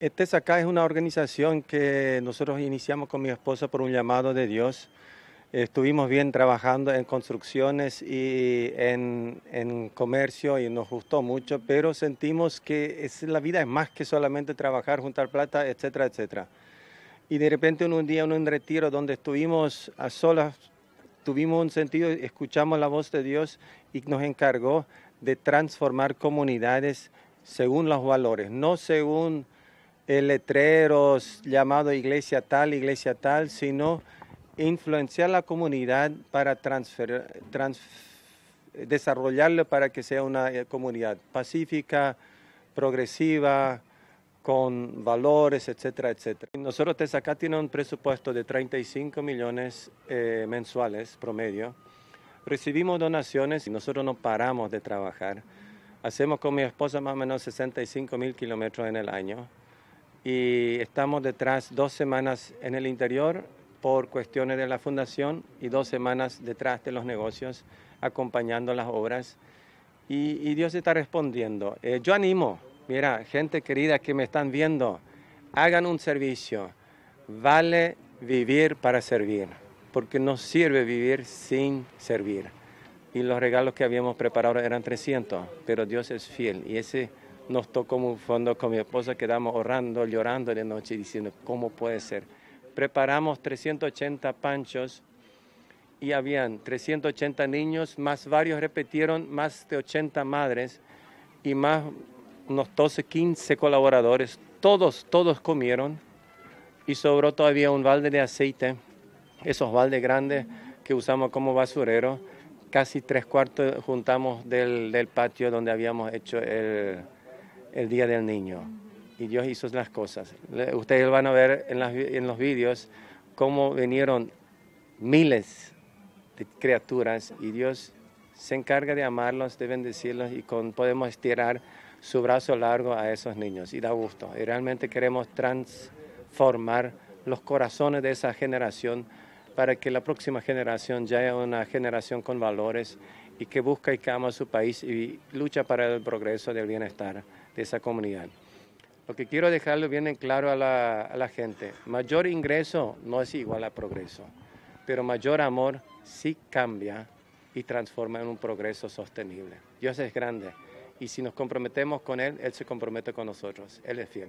Este acá es una organización que nosotros iniciamos con mi esposa por un llamado de Dios. Estuvimos bien trabajando en construcciones y en, en, comercio y nos gustó mucho, pero sentimos que es, la vida es más que solamente trabajar, juntar plata, etcétera, etcétera. Y de repente en un día, en un retiro donde estuvimos a solas, tuvimos un sentido, escuchamos la voz de Dios y nos encargó de transformar comunidades según los valores, no según letreros llamado iglesia tal, iglesia tal, sino influenciar la comunidad para desarrollarla para que sea una eh, comunidad pacífica, progresiva, con valores, etcétera, etcétera. Nosotros acá tenemos un presupuesto de 35 millones eh, mensuales promedio. Recibimos donaciones y nosotros no paramos de trabajar. Hacemos con mi esposa más o menos 65 mil kilómetros en el año y estamos detrás dos semanas en el interior por cuestiones de la fundación y dos semanas detrás de los negocios acompañando las obras y, Dios está respondiendo. Eh, yo animo, mira, gente querida que me están viendo, hagan un servicio. Vale vivir para servir, porque no sirve vivir sin servir. Y los regalos que habíamos preparado eran 300, pero Dios es fiel y ese nos tocó un fondo con mi esposa, quedamos ahorrando, llorando de noche, diciendo, ¿cómo puede ser? Preparamos 380 panchos y habían 380 niños, más varios repitieron, más de 80 madres y más unos 12, 15 colaboradores. Todos, todos comieron y sobró todavía un balde de aceite, esos baldes grandes que usamos como basurero. Casi tres cuartos juntamos del, del patio donde habíamos hecho el, el Día del Niño. Y Dios hizo las cosas. Ustedes van a ver en, los vídeos cómo vinieron miles de criaturas y Dios se encarga de amarlos, de bendecirlos y podemos estirar su brazo largo a esos niños y da gusto. Y realmente queremos transformar los corazones de esa generación para que la próxima generación ya sea una generación con valores y que busca y que ama su país y lucha para el progreso del bienestar esa comunidad. Lo que quiero dejarlo bien en claro a la, a la gente, mayor ingreso no es igual a progreso, pero mayor amor sí cambia y transforma en un progreso sostenible. Dios es grande y si nos comprometemos con Él, Él se compromete con nosotros, Él es fiel.